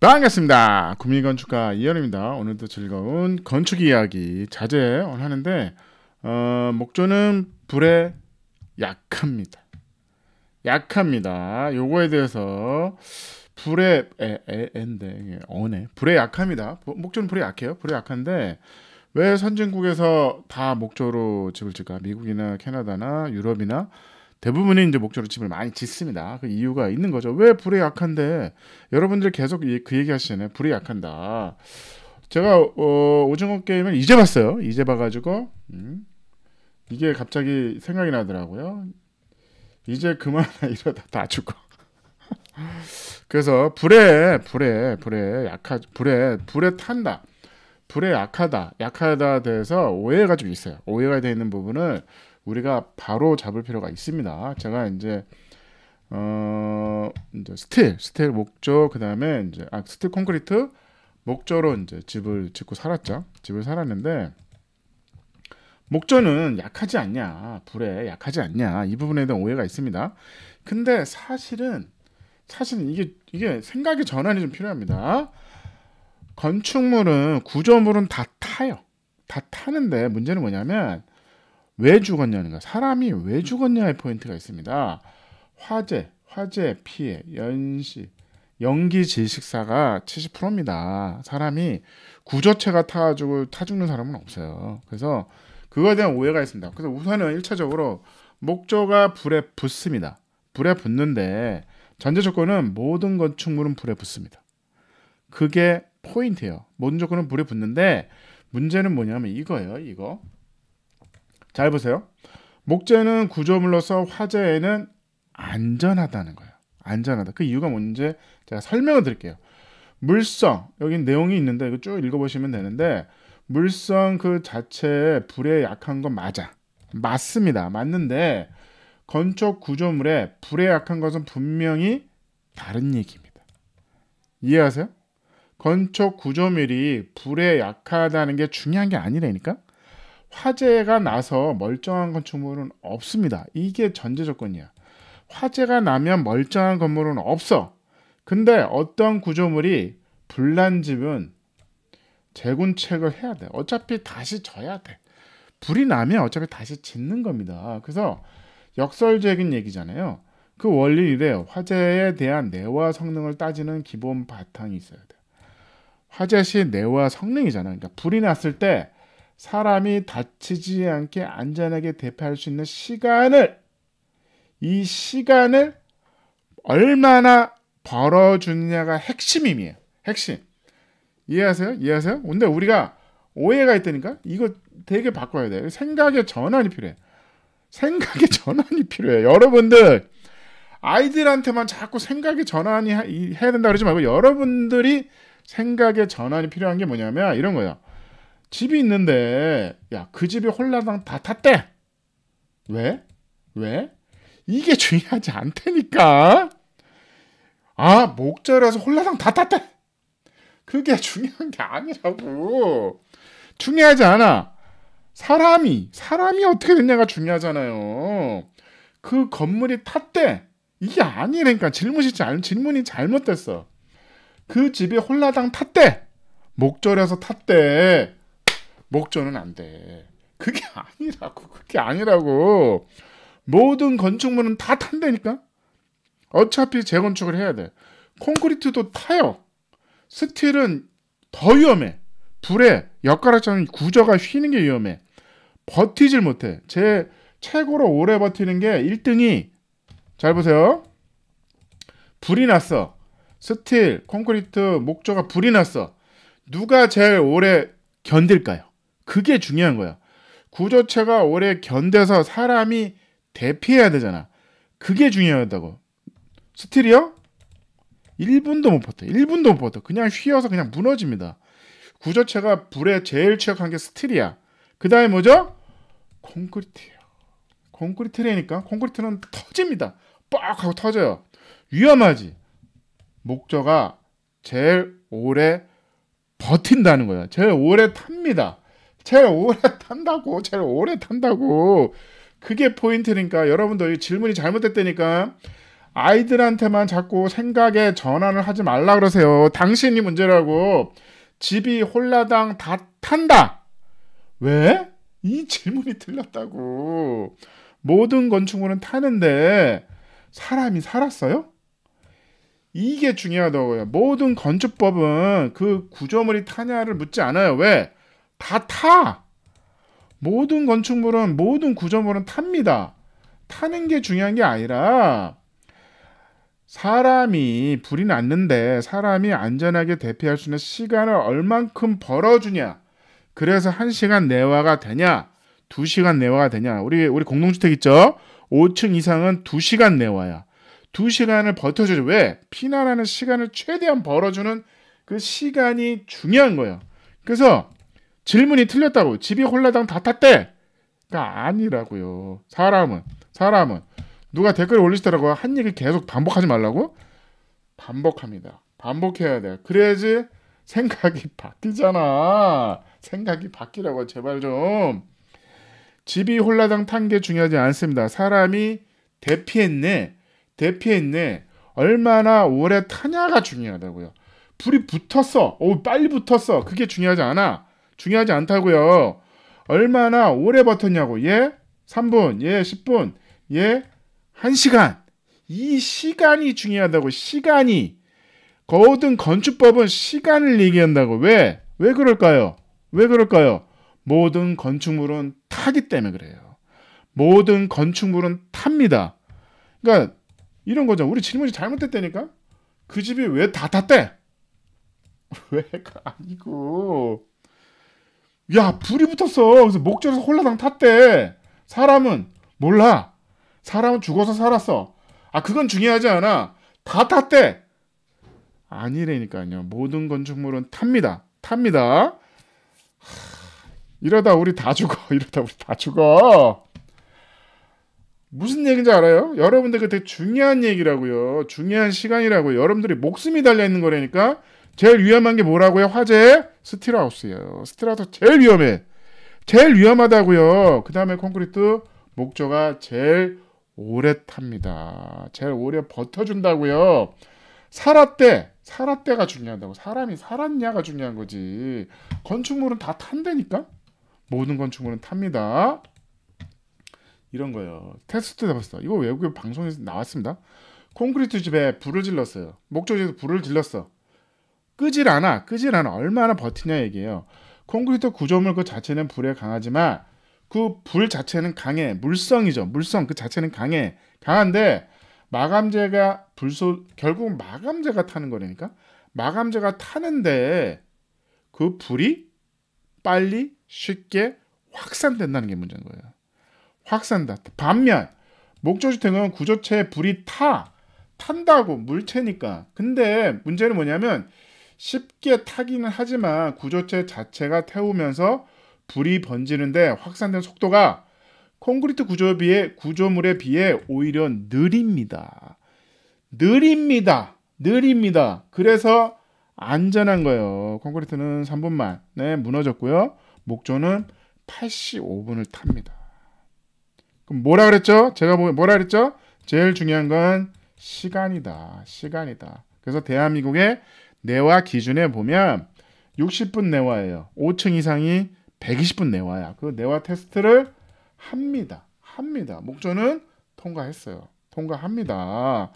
반갑습니다. 국민건축가 이현입니다. 오늘도 즐거운 건축 이야기 자제 하는데 어, 목조는 불에 약합니다. 약합니다. 요거에 대해서 불에 에인데 어네 불에 약합니다. 목조는 불에 약해요. 불에 약한데 왜 선진국에서 다 목조로 집을 짓까? 미국이나 캐나다나 유럽이나 대부분의 이제 목조로 집을 많이 짓습니다. 그 이유가 있는 거죠. 왜 불에 약한데 여러분들 계속 그 얘기 하시잖아요. 불에 약한다. 제가 어, 오징어 게임을 이제 봤어요. 이제 봐가지고 음, 이게 갑자기 생각이 나더라고요. 이제 그만 이러다 다 죽어. 그래서 불에 불에 불에 약하 불에 불에 탄다. 불에 약하다 약하다 대해서 오해가 좀 있어요. 오해가 되어 있는 부분을 우리가 바로 잡을 필요가 있습니다. 제가 이제 어 이제 스틸, 스틸 목조 그다음에 이제 아 스틸 콘크리트 목조로 이제 집을 짓고 살았죠. 집을 살았는데 목조는 약하지 않냐, 불에 약하지 않냐 이 부분에 대한 오해가 있습니다. 근데 사실은 사실은 이게 이게 생각의 전환이 좀 필요합니다. 건축물은 구조물은 다 타요. 다 타는데 문제는 뭐냐면 왜 죽었냐는 거야 사람이 왜 죽었냐의 포인트가 있습니다. 화재, 화재 피해, 연시, 연기 질식사가 70%입니다. 사람이 구조체가 타가지고 타 죽는 사람은 없어요. 그래서 그거에 대한 오해가 있습니다. 그래서 우선은 1차적으로 목조가 불에 붙습니다. 불에 붙는데 전제 조건은 모든 건축물은 불에 붙습니다. 그게 포인트예요. 모든 조건은 불에 붙는데 문제는 뭐냐면 이거예요. 이거 잘 보세요. 목재는 구조물로서 화재에는 안전하다는 거예요. 안전하다. 그 이유가 뭔지 제가 설명을 드릴게요. 물성, 여기 내용이 있는데 이거 쭉 읽어보시면 되는데 물성 그 자체에 불에 약한 건 맞아. 맞습니다. 맞는데 건축 구조물에 불에 약한 것은 분명히 다른 얘기입니다. 이해하세요? 건축 구조물이 불에 약하다는 게 중요한 게 아니라니까? 화재가 나서 멀쩡한 건축물은 없습니다. 이게 전제 조건이야. 화재가 나면 멀쩡한 건물은 없어. 근데 어떤 구조물이 불난 집은 재군책을 해야 돼. 어차피 다시 져야 돼. 불이 나면 어차피 다시 짓는 겁니다. 그래서 역설적인 얘기잖아요. 그 원리는 이래요. 화재에 대한 내화 성능을 따지는 기본 바탕이 있어야 돼. 화재 시내화 성능이잖아요. 그러니까 불이 났을 때 사람이 다치지 않게 안전하게 대피할 수 있는 시간을 이 시간을 얼마나 벌어주느냐가 핵심이에요. 핵심. 이해하세요? 이해하세요? 근데 우리가 오해가 있다니까? 이거 되게 바꿔야 돼요. 생각의 전환이 필요해. 생각의 전환이 필요해. 여러분들, 아이들한테만 자꾸 생각의 전환이 해야 된다 그러지 말고, 여러분들이 생각의 전환이 필요한 게 뭐냐면, 이런 거예요. 집이 있는데 야 그 집이 홀라당 다 탔대. 왜? 왜? 이게 중요하지 않다니까. 아 목자라서 홀라당 다 탔대. 그게 중요한 게 아니라고. 중요하지 않아. 사람이 사람이 어떻게 됐냐가 중요하잖아요. 그 건물이 탔대. 이게 아니라니까 질문이 잘 질문이 잘못됐어. 그 집이 홀라당 탔대. 목절에서 탔대. 목조는 안 돼. 그게 아니라고. 그게 아니라고. 모든 건축물은 다 탄다니까. 어차피 재건축을 해야 돼. 콘크리트도 타요. 스틸은 더 위험해. 불에 엿가락처럼 구조가 휘는 게 위험해. 버티질 못해. 제 최고로 오래 버티는 게 1등이 잘 보세요. 불이 났어. 스틸, 콘크리트, 목조가 불이 났어. 누가 제일 오래 견딜까요? 그게 중요한 거야. 구조체가 오래 견뎌서 사람이 대피해야 되잖아. 그게 중요하다고. 스틸이요? 1분도 못 버텨. 1분도 못 버텨. 그냥 휘어서 그냥 무너집니다. 구조체가 불에 제일 취약한 게 스틸이야. 그 다음에 뭐죠? 콘크리트예요. 콘크리트라니까 콘크리트는 터집니다. 빡 하고 터져요. 위험하지. 목조가 제일 오래 버틴다는 거야. 제일 오래 탑니다. 제일 오래 탄다고 제일 오래 탄다고 그게 포인트니까 여러분들 질문이 잘못됐다니까 아이들한테만 자꾸 생각에 전환을 하지 말라 그러세요 당신이 문제라고 집이 홀라당 다 탄다 왜? 이 질문이 틀렸다고 모든 건축물은 타는데 사람이 살았어요? 이게 중요하다고요. 모든 건축법은 그 구조물이 타냐를 묻지 않아요. 왜? 다 타. 모든 건축물은 모든 구조물은 탑니다. 타는 게 중요한 게 아니라 사람이 불이 났는데 사람이 안전하게 대피할 수 있는 시간을 얼만큼 벌어주냐. 그래서 1시간 내화가 되냐. 2시간 내화가 되냐. 우리 우리 공동주택 있죠? 5층 이상은 2시간 내화야. 2시간을 버텨줘야 왜? 피난하는 시간을 최대한 벌어주는 그 시간이 중요한 거예요. 그래서 질문이 틀렸다고 집이 홀라당 다 탔대가 그러니까 아니라고요. 사람은 사람은 누가 댓글 올리시더라고요. 한 얘기 계속 반복하지 말라고? 반복합니다. 반복해야 돼. 그래야지 생각이 바뀌잖아. 생각이 바뀌라고 제발 좀. 집이 홀라당 탄 게 중요하지 않습니다. 사람이 대피했네. 대피했네. 얼마나 오래 타냐가 중요하다고요. 불이 붙었어. 오, 빨리 붙었어. 그게 중요하지 않아. 중요하지 않다고요. 얼마나 오래 버텼냐고. 예? 3분, 예, 10분, 예, 1시간. 이 시간이 중요하다고. 시간이. 거든 건축법은 시간을 얘기한다고. 왜? 왜 그럴까요? 왜 그럴까요? 모든 건축물은 타기 때문에 그래요. 모든 건축물은 탑니다. 그러니까 이런 거죠. 우리 질문이 잘못됐다니까? 그 집이 왜 다 탔대? 왜가 아니고 야 불이 붙었어. 그래서 목줄에서 홀라당 탔대. 사람은 몰라. 사람은 죽어서 살았어. 아 그건 중요하지 않아. 다 탔대. 아니래니까요. 모든 건축물은 탑니다. 탑니다. 이러다 우리 다 죽어. 이러다 우리 다 죽어. 무슨 얘기인지 알아요? 여러분들 그때 중요한 얘기라고요. 중요한 시간이라고요. 여러분들이 목숨이 달려있는 거라니까. 제일 위험한 게 뭐라고요? 화재? 스틸하우스예요. 스틸하우스 제일 위험해. 제일 위험하다고요. 그 다음에 콘크리트 목조가 제일 오래 탑니다. 제일 오래 버텨준다고요. 살았대. 살았대가 중요하다고. 사람이 살았냐가 중요한 거지. 건축물은 다탄대니까 모든 건축물은 탑니다. 이런 거예요. 테스트 해봤어. 이거 외국에 방송에서 나왔습니다. 콘크리트 집에 불을 질렀어요. 목조집에서 불을 질렀어. 끄질 않아, 끄질 않아. 얼마나 버티냐 얘기예요. 콘크리트 구조물 그 자체는 불에 강하지만 그 불 자체는 강해. 물성이죠. 물성 그 자체는 강해. 강한데 마감재가 불소 결국 마감재가 타는 거라니까. 마감재가 타는데 그 불이 빨리 쉽게 확산된다는 게 문제인 거예요. 확산다. 반면 목조주택은 구조체에 불이 타 탄다고 물체니까. 근데 문제는 뭐냐면 쉽게 타기는 하지만 구조체 자체가 태우면서 불이 번지는데 확산된 속도가 콘크리트 구조에 비해 구조물에 비해 오히려 느립니다. 느립니다. 느립니다. 그래서 안전한 거예요. 콘크리트는 3분 만에 무너졌고요. 목조는 85분을 탑니다. 그럼 뭐라 그랬죠? 제가 뭐, 뭐라 그랬죠? 제일 중요한 건 시간이다. 시간이다. 그래서 대한민국의 내화 기준에 보면 60분 내화예요. 5층 이상이 120분 내화야. 그 내화 테스트를 합니다. 합니다. 목조는 통과했어요. 통과합니다.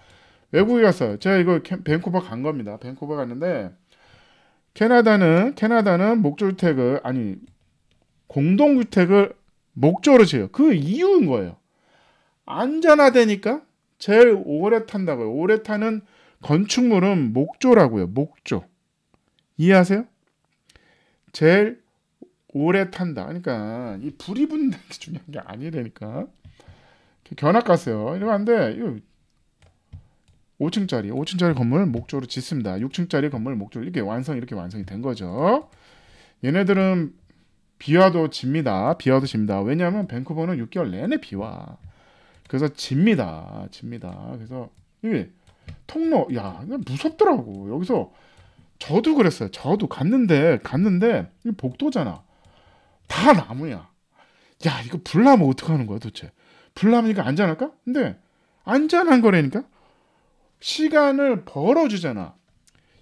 외국에 갔어요. 제가 이거 벤쿠버간 겁니다. 벤쿠버 갔는데 캐나다는 캐나다는 목조주택을 아니 공동주택을 목조로 지어요. 그 이유인 거예요. 안전화되니까 제일 오래 탄다고요. 오래 타는 건축물은 목조라고요. 목조. 이해하세요? 제일 오래 탄다. 그러니까 이 불이 붙는 게 중요한 게 아니라니까. 견학 갔어요. 이러면 안 돼. 이거 5층짜리, 5층짜리 건물 목조로 짓습니다. 6층짜리 건물 목조로 이렇게 완성 이렇게 완성이 된 거죠. 얘네들은 비와도 집니다. 비와도 집니다. 왜냐하면 밴쿠버는 6개월 내내 비와. 그래서 집니다. 집니다. 그래서 이게 통로 야 무섭더라고 여기서 저도 그랬어요 저도 갔는데 갔는데 복도잖아 다 나무야 야 이거 불나면 어떡하는 거야 도대체 불나면 안전할까 근데 안전한 거라니까 시간을 벌어주잖아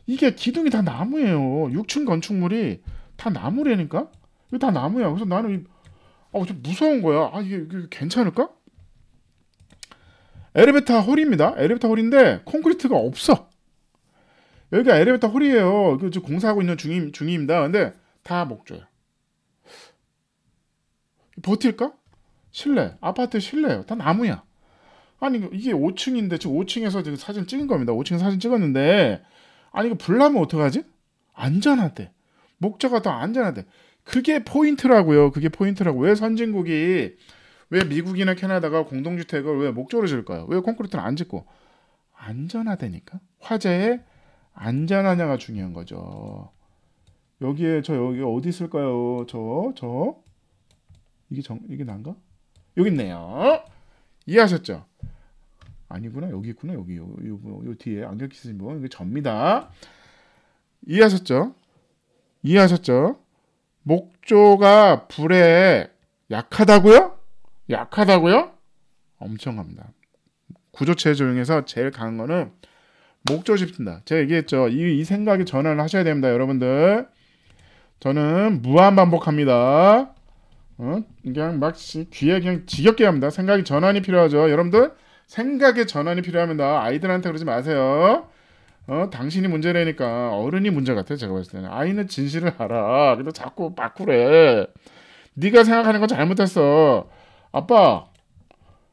이게 기둥이 다 나무예요 6층 건축물이 다 나무라니까 이거 다 나무야 그래서 나는 이, 어, 좀 무서운 거야 아 이게, 이게 괜찮을까 엘리베이터 홀입니다. 엘리베이터 홀인데 콘크리트가 없어. 여기가 엘리베이터 홀이에요. 지금 공사하고 있는 중임, 중입니다. 근데 다 목조야. 버틸까? 실내, 아파트 실내예요. 다 나무야. 아니 이게 5층인데 지금 5층에서 지금 사진 찍은 겁니다. 5층 사진 찍었는데 아니 이거 불나면 어떡하지? 안전하대. 목자가 더 안전하대. 그게 포인트라고요. 그게 포인트라고. 왜 선진국이 왜 미국이나 캐나다가 공동주택을 왜 목조로 을까요왜 콘크리트는 안 짓고? 안전하다니까? 화재에 안전하냐가 중요한 거죠. 여기에 저 여기 어디 있을까요? 저 저 이게 정 이게 난가? 여기 있네요. 이해하셨죠? 아니구나 여기 있구나 여기 요, 요, 요, 요 뒤에 안경 끼신 분 이게 접니다. 이해하셨죠? 이해하셨죠? 목조가 불에 약하다고요? 약하다고요? 엄청합니다. 구조체 조 중에서 제일 강한 거는 목조집니다. 제가 얘기했죠. 이, 이 생각에 전환을 하셔야 됩니다. 여러분들. 저는 무한 반복합니다. 어? 그냥 막 귀에 그냥 지겹게 합니다. 생각이 전환이 필요하죠. 여러분들 생각의 전환이 필요합니다. 아이들한테 그러지 마세요. 어? 당신이 문제라니까 어른이 문제 같아요. 제가 봤을 때는 아이는 진실을 알아. 근데 자꾸 바꾸래. 네가 생각하는 건 잘못했어. 아빠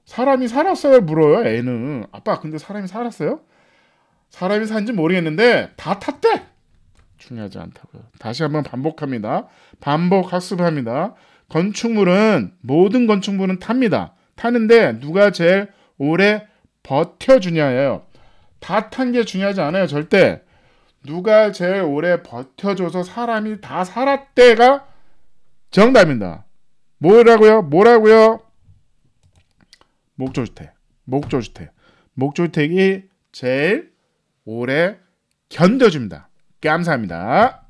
사람이 살았어요 물어요 애는 아빠 근데 사람이 살았어요? 사람이 산지 모르겠는데 다 탔대 중요하지 않다고요 다시 한번 반복합니다 반복 학습합니다 건축물은 모든 건축물은 탑니다 타는데 누가 제일 오래 버텨주냐예요 다 탄 게 중요하지 않아요 절대 누가 제일 오래 버텨줘서 사람이 다 살았대가 정답입니다 뭐라고요 뭐라고요 목조주택, 목조주택, 목조주택이 제일 오래 견뎌줍니다. 감사합니다.